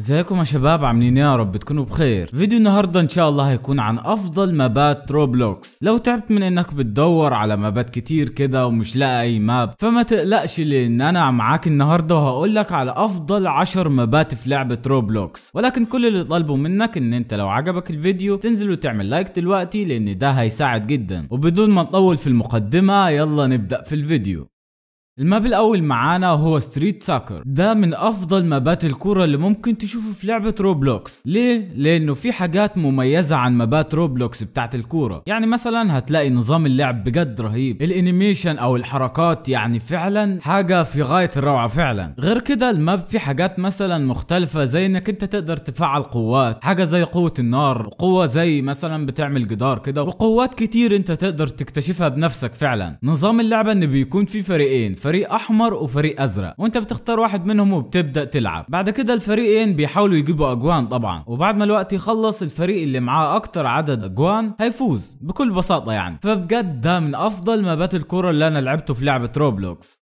ازيكم يا شباب عاملين ايه يا رب تكونوا بخير فيديو النهاردة ان شاء الله هيكون عن افضل مابات روبلوكس لو تعبت من انك بتدور على مابات كتير كده ومش لاقي اي ماب فما تقلقش لان انا معاك النهاردة وهقولك على افضل 10 مابات في لعبة روبلوكس ولكن كل اللي طالبه منك ان انت لو عجبك الفيديو تنزل وتعمل لايك دلوقتي لان ده هيساعد جدا وبدون ما نطول في المقدمة يلا نبدأ في الفيديو الماب الاول معانا هو ستريت ساكر ده من افضل مابات الكرة اللي ممكن تشوفه في لعبة روبلوكس ليه؟ لانه في حاجات مميزة عن مابات روبلوكس بتاعت الكرة يعني مثلا هتلاقي نظام اللعب بجد رهيب الانيميشن او الحركات يعني فعلا حاجة في غاية الروعة فعلا غير كده الماب في حاجات مثلا مختلفة زي انك انت تقدر تفعل قوات حاجة زي قوة النار قوة زي مثلا بتعمل جدار كده وقوات كتير انت تقدر تكتشفها بنفسك فعلا نظام اللعبة ان بيكون في فريقين فريق احمر وفريق ازرق وانت بتختار واحد منهم وبتبدا تلعب بعد كده الفريقين بيحاولوا يجيبوا اجوان طبعا وبعد ما الوقت يخلص الفريق اللي معاه اكتر عدد اجوان هيفوز بكل بساطه يعني فبجد ده من افضل مابات الكوره اللي انا لعبته في لعبه روبلوكس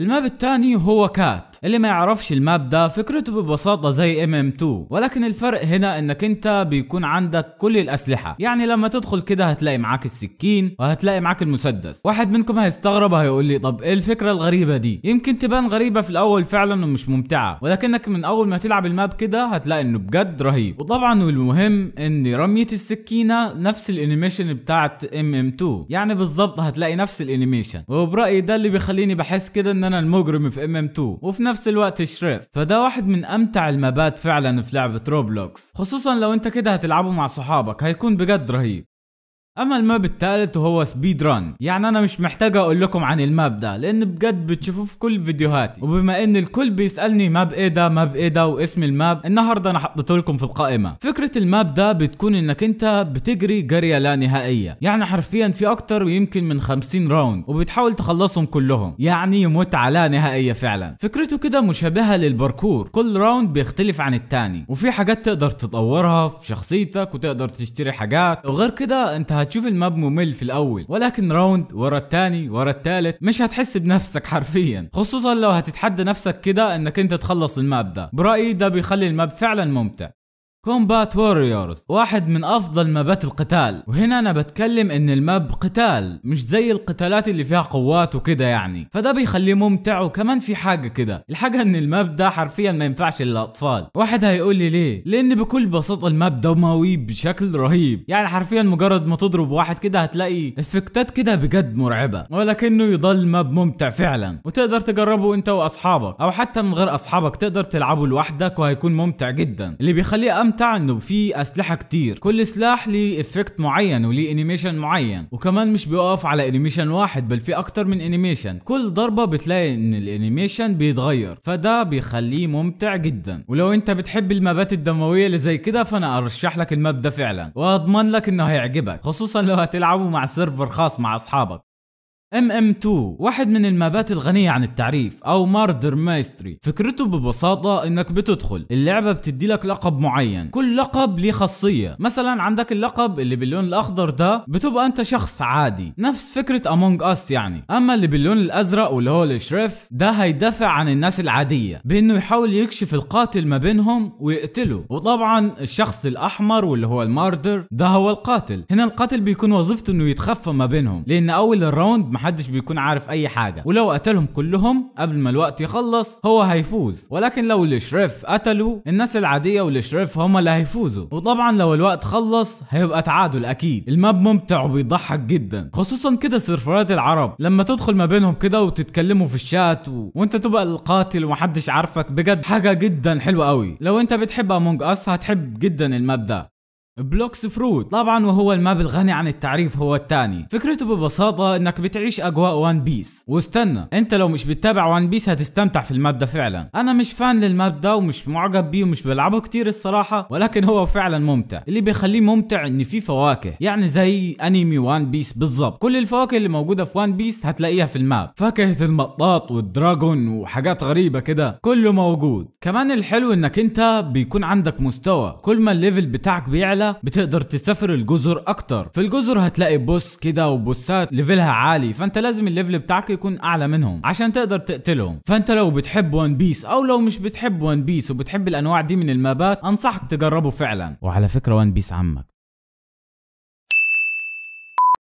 الماب الثاني هو كات اللي ما يعرفش الماب ده فكرته ببساطة زي ام ام 2 ولكن الفرق هنا انك انت بيكون عندك كل الاسلحة يعني لما تدخل كده هتلاقي معاك السكين وهتلاقي معاك المسدس واحد منكم هيستغرب هيقول لي طب ايه الفكرة الغريبة دي يمكن تبان غريبة في الاول فعلا ومش ممتعة ولكنك من اول ما تلعب الماب كده هتلاقي انه بجد رهيب وطبعا والمهم ان رمية السكينة نفس الانيميشن بتاعت ام ام 2 يعني بالظبط هتلاقي نفس الانيميشن وبرأيي ده اللي بيخليني بحس كده ان السنة المجرم في ام ام 2 وفي نفس الوقت شريف فده واحد من امتع المبات فعلا في لعبة روبلوكس خصوصا لو انت كده هتلعبه مع صحابك هيكون بجد رهيب اما الماب الثالث وهو سبيد ران يعني انا مش محتاج اقول لكم عن الماب ده لان بجد بتشوفوه في كل فيديوهاتي وبما ان الكل بيسالني ماب ايه ده ماب ايه ده واسم الماب النهارده انا حطيته لكم في القائمه فكره الماب ده بتكون انك انت بتجري جريه لا نهائيه يعني حرفيا في اكتر يمكن من 50 راوند وبتحاول تخلصهم كلهم يعني متعه لا نهائيه فعلا فكرته كده مشابهه للباركور كل راوند بيختلف عن التاني وفي حاجات تقدر تطورها في شخصيتك وتقدر تشتري حاجات وغير كده انت هتشوف الماب ممل في الاول ولكن راوند ورا الثاني ورا الثالث مش هتحس بنفسك حرفيا خصوصا لو هتتحدى نفسك كده انك انت تخلص الماب ده برايي ده بيخلي الماب فعلا ممتع كومبات ووريورز واحد من افضل مابات القتال وهنا انا بتكلم ان الماب قتال مش زي القتالات اللي فيها قوات وكده يعني فده بيخليه ممتع وكمان في حاجه كده الحاجه ان الماب ده حرفيا ما ينفعش للاطفال واحد هيقول لي ليه لان بكل بساطه الماب دموي بشكل رهيب يعني حرفيا مجرد ما تضرب واحد كده هتلاقي افكتات كده بجد مرعبه ولكنه يضل ماب ممتع فعلا وتقدر تجربه انت واصحابك او حتى من غير اصحابك تقدر تلعبه لوحدك وهيكون ممتع جدا اللي بيخليه الكلام تاع انه في اسلحه كتير كل سلاح ليه افكت معين وليه انيميشن معين وكمان مش بيقف على انيميشن واحد بل في اكتر من انيميشن كل ضربه بتلاقي ان الانيميشن بيتغير فده بيخليه ممتع جدا ولو انت بتحب المابات الدمويه اللي زي كده فانا ارشح لك الماب ده فعلا واضمن لك انه هيعجبك خصوصا لو هتلعبه مع سيرفر خاص مع اصحابك MM2 واحد من المابات الغنية عن التعريف أو ماردر مايستري فكرته ببساطة إنك بتدخل اللعبة بتدي لك لقب معين كل لقب ليه خاصية مثلا عندك اللقب اللي باللون الأخضر ده بتبقى أنت شخص عادي نفس فكرة أمونج أس يعني أما اللي باللون الأزرق واللي هو الشريف ده هيدافع عن الناس العادية بإنه يحاول يكشف القاتل ما بينهم ويقتله وطبعا الشخص الأحمر واللي هو الماردر ده هو القاتل هنا القاتل بيكون وظيفته إنه يتخفى ما بينهم لأن أول الراوند محدش بيكون عارف اي حاجه ولو قتلهم كلهم قبل ما الوقت يخلص هو هيفوز ولكن لو الشريف قتلوا الناس العاديه والشريف هم اللي هيفوزوا وطبعا لو الوقت خلص هيبقى تعادل اكيد الماب ممتع وبيضحك جدا خصوصا كده سيرفرات العرب لما تدخل ما بينهم كده وتتكلموا في الشات و... وانت تبقى القاتل ومحدش عارفك بجد حاجه جدا حلوه قوي لو انت بتحب امونج اس هتحب جدا الماب ده بلوكس فروت طبعا وهو الماب الغني عن التعريف هو الثاني فكرته ببساطة انك بتعيش اجواء وان بيس واستنى انت لو مش بتتابع وان بيس هتستمتع في الماب ده فعلا انا مش فان للماب ده ومش معجب بيه ومش بلعبه كتير الصراحة ولكن هو فعلا ممتع اللي بيخليه ممتع ان فيه فواكه يعني زي انمي وان بيس بالظبط كل الفواكه اللي موجودة في وان بيس هتلاقيها في الماب فاكهة المطاط والدراجون وحاجات غريبة كده كله موجود كمان الحلو انك انت بيكون عندك مستوى كل ما الليفل بتاعك بيعلى بتقدر تسافر الجزر اكتر في الجزر هتلاقي بوس كده وبوسات ليفلها عالي فانت لازم الليفل بتاعك يكون اعلى منهم عشان تقدر تقتلهم فانت لو بتحب وان بيس او لو مش بتحب وان بيس وبتحب الانواع دي من المابات انصحك تجربه فعلا وعلى فكره وان بيس عمك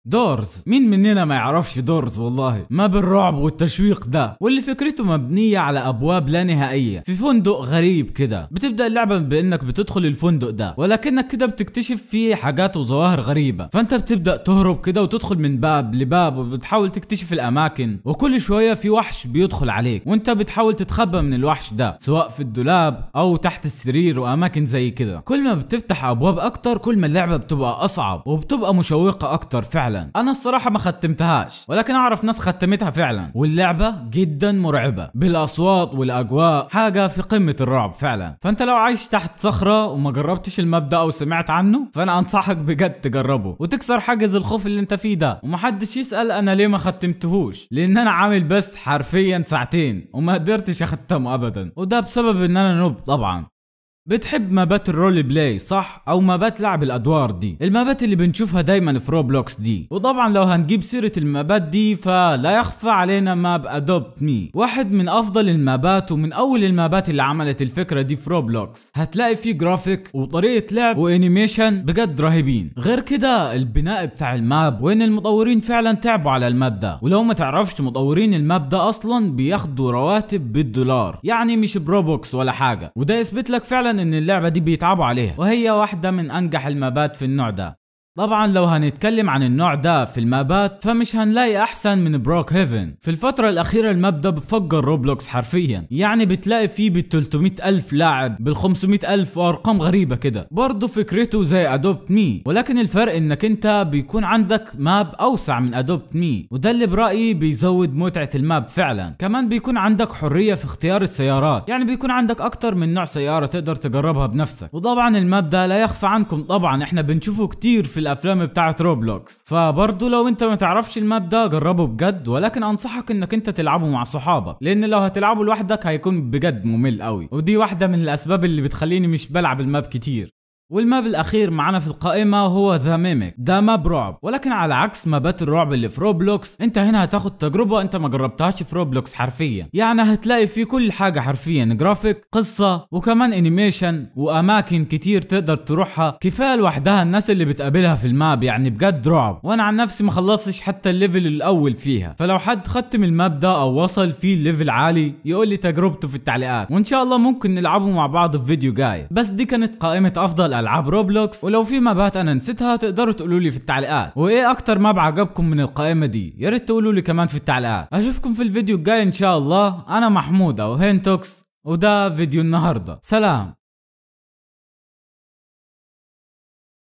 دورز مين مننا ما يعرفش دورز والله ما بالرعب والتشويق ده واللي فكرته مبنية على أبواب لا نهائية في فندق غريب كده بتبدأ اللعبة بأنك بتدخل الفندق ده ولكنك كده بتكتشف فيه حاجات وظواهر غريبة فأنت بتبدأ تهرب كده وتدخل من باب لباب وبتحاول تكتشف الأماكن وكل شوية في وحش بيدخل عليك وأنت بتحاول تتخبى من الوحش ده سواء في الدولاب أو تحت السرير وأماكن زي كده كل ما بتفتح أبواب أكتر كل ما اللعبة بتبقى أصعب وبتبقى مشوقة أكتر فعلا فعلا انا الصراحه ما ختمتهاش ولكن اعرف ناس ختمتها فعلا واللعبه جدا مرعبه بالاصوات والاجواء حاجه في قمه الرعب فعلا فانت لو عايش تحت صخره وما جربتش المبدا او سمعت عنه فانا انصحك بجد تجربه وتكسر حاجز الخوف اللي انت فيه ده ومحدش يسال انا ليه ما ختمتهوش لان انا عامل بس حرفيا ساعتين وما قدرتش اختمه ابدا وده بسبب ان انا نوب طبعا بتحب مابات الرول بلاي صح او مابات لعب الادوار دي المابات اللي بنشوفها دايما في روبلوكس دي وطبعا لو هنجيب سيره المابات دي فلا يخفى علينا ماب ادوبت مي واحد من افضل المابات ومن اول المابات اللي عملت الفكره دي في روبلوكس هتلاقي فيه جرافيك وطريقه لعب وانيميشن بجد رهيبين غير كده البناء بتاع الماب وان المطورين فعلا تعبوا على الماب ده ولو ما تعرفش مطورين الماب ده اصلا بياخدوا رواتب بالدولار يعني مش بروبوكس ولا حاجه وده يثبت لك فعلا ان اللعبه دي بيتعبوا عليها وهي واحده من انجح المبات في النوع ده طبعا لو هنتكلم عن النوع ده في المابات فمش هنلاقي احسن من بروك هيفن في الفترة الاخيرة الماب ده بفجر روبلوكس حرفيا يعني بتلاقي فيه بال 300 الف لاعب بال 500 الف وارقام غريبة كده برضه فكرته زي ادوبت مي ولكن الفرق انك انت بيكون عندك ماب اوسع من ادوبت مي وده اللي برأيي بيزود متعة الماب فعلا كمان بيكون عندك حرية في اختيار السيارات يعني بيكون عندك اكتر من نوع سيارة تقدر تجربها بنفسك وطبعا الماب ده لا يخفى عنكم طبعا احنا بنشوفه كتير في الافلام بتاعت روبلوكس فبرضه لو انت ما تعرفش الماب ده جربه بجد ولكن انصحك انك انت تلعبه مع صحابك لان لو هتلعبه لوحدك هيكون بجد ممل قوي ودي واحده من الاسباب اللي بتخليني مش بلعب الماب كتير والماب الاخير معنا في القائمه هو ذا ميميك ده ماب رعب ولكن على عكس مابات الرعب اللي في روبلوكس انت هنا هتاخد تجربه انت ما جربتهاش في روبلوكس حرفيا يعني هتلاقي فيه كل حاجه حرفيا جرافيك قصه وكمان انيميشن واماكن كتير تقدر تروحها كفايه لوحدها الناس اللي بتقابلها في الماب يعني بجد رعب وانا عن نفسي ما خلصتش حتى الليفل الاول فيها فلو حد ختم الماب ده او وصل فيه ليفل عالي يقول لي تجربته في التعليقات وان شاء الله ممكن نلعبه مع بعض في فيديو جاي بس دي كانت قائمه افضل العاب روبلوكس ولو في مابات انا نسيتها تقدروا تقولوا لي في التعليقات وايه اكتر ماب عجبكم من القائمه دي يا ريت تقولوا لي كمان في التعليقات اشوفكم في الفيديو الجاي ان شاء الله انا محمود او هينتوكس وده فيديو النهارده سلام